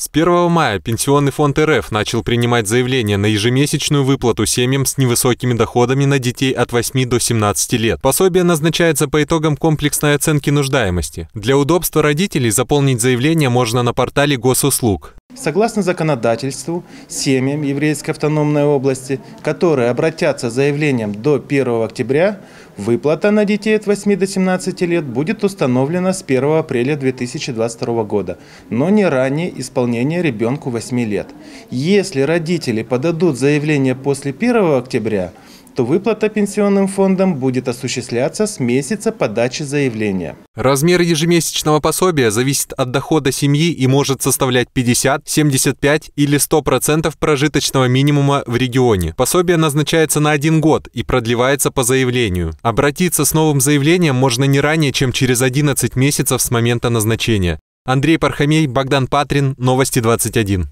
С 1 мая Пенсионный фонд РФ начал принимать заявления на ежемесячную выплату семьям с невысокими доходами на детей от 8 до 17 лет. Пособие назначается по итогам комплексной оценки нуждаемости. Для удобства родителей заполнить заявление можно на портале госуслуг. Согласно законодательству, семьям Еврейской автономной области, которые обратятся с заявлением до 1 октября, выплата на детей от 8 до 17 лет будет установлена с 1 апреля 2022 года, но не ранее исполнения ребенку 8 лет. Если родители подадут заявление после 1 октября, что выплата пенсионным фондам будет осуществляться с месяца подачи заявления. Размер ежемесячного пособия зависит от дохода семьи и может составлять 50, 75 или 100% прожиточного минимума в регионе. Пособие назначается на один год и продлевается по заявлению. Обратиться с новым заявлением можно не ранее, чем через 11 месяцев с момента назначения. Андрей Пархамей, Богдан Патрин, Новости 21.